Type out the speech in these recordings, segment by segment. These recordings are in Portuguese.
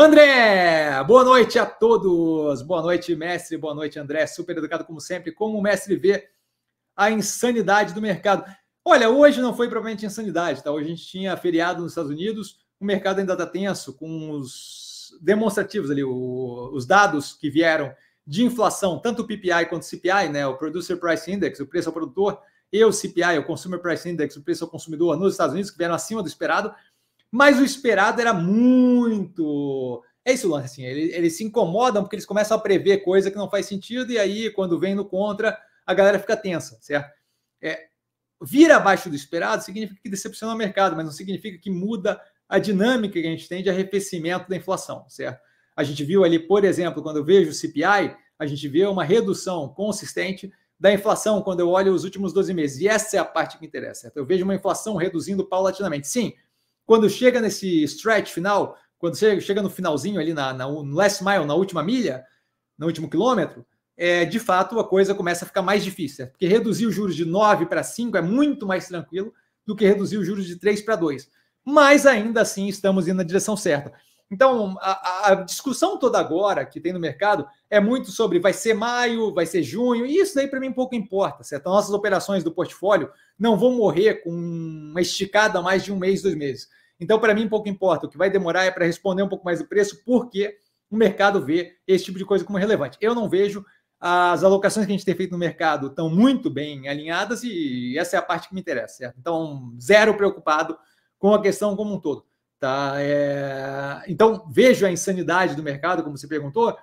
André, boa noite a todos. Boa noite, mestre. Boa noite, André. Super educado como sempre. Como o mestre vê a insanidade do mercado? Olha, hoje não foi propriamente insanidade, tá? Hoje a gente tinha feriado nos Estados Unidos, o mercado ainda está tenso com os demonstrativos ali, o, os dados que vieram de inflação, tanto o PPI quanto o CPI, né? O Producer Price Index, o preço ao produtor, e o CPI, o Consumer Price Index, o preço ao consumidor nos Estados Unidos, que vieram acima do esperado mas o esperado era muito. É isso, Lance, assim, eles, eles se incomodam porque eles começam a prever coisa que não faz sentido, e aí, quando vem no contra, a galera fica tensa, certo? É, vir abaixo do esperado significa que decepciona o mercado, mas não significa que muda a dinâmica que a gente tem de arrefecimento da inflação, certo? A gente viu ali, por exemplo, quando eu vejo o CPI, a gente vê uma redução consistente da inflação quando eu olho os últimos 12 meses. E essa é a parte que interessa, certo? Eu vejo uma inflação reduzindo paulatinamente. Sim, quando chega nesse stretch final, quando você chega no finalzinho ali na, na, no last mile, na última milha, no último quilômetro, é, de fato a coisa começa a ficar mais difícil. Porque reduzir os juros de 9 para 5 é muito mais tranquilo do que reduzir os juros de 3 para 2. Mas ainda assim estamos indo na direção certa. Então, a, a, discussão toda agora que tem no mercado é muito sobre vai ser maio, vai ser junho, e isso daí para mim pouco importa, certo? Nossas operações do portfólio não vão morrer com uma esticada mais de um mês, dois meses. Então, para mim, pouco importa. O que vai demorar é para responder um pouco mais o preço, porque o mercado vê esse tipo de coisa como relevante. Eu não vejo as alocações que a gente tem feito no mercado estão muito bem alinhadas e essa é a parte que me interessa, certo? Então, zero preocupado com a questão como um todo. Tá? É... Então, vejo a insanidade do mercado, como você perguntou,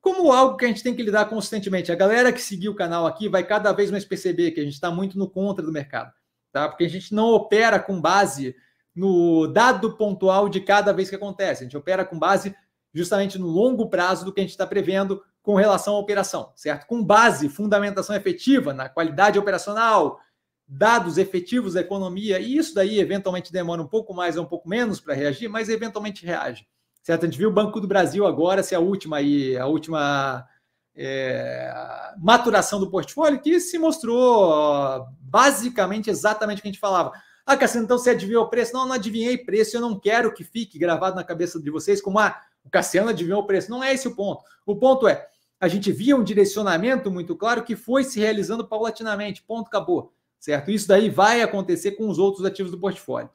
como algo que a gente tem que lidar constantemente. A galera que seguiu o canal aqui vai cada vez mais perceber que a gente está muito no contra do mercado, tá? porque a gente não opera com base no dado pontual de cada vez que acontece. A gente opera com base justamente no longo prazo do que a gente está prevendo com relação à operação, certo? Com base, fundamentação efetiva na qualidade operacional, dados efetivos da economia, e isso daí eventualmente demora um pouco mais ou um pouco menos para reagir, mas eventualmente reage. Certo? A gente viu o Banco do Brasil agora ser a última aí, a última é, maturação do portfólio, que se mostrou basicamente exatamente o que a gente falava ah, Cassiano, então você adivinhou o preço? Não, não adivinhei preço, eu não quero que fique gravado na cabeça de vocês como, ah, o Cassiano adivinhou o preço. Não é esse o ponto. O ponto é, a gente via um direcionamento muito claro que foi se realizando paulatinamente, ponto, acabou, certo? Isso daí vai acontecer com os outros ativos do portfólio.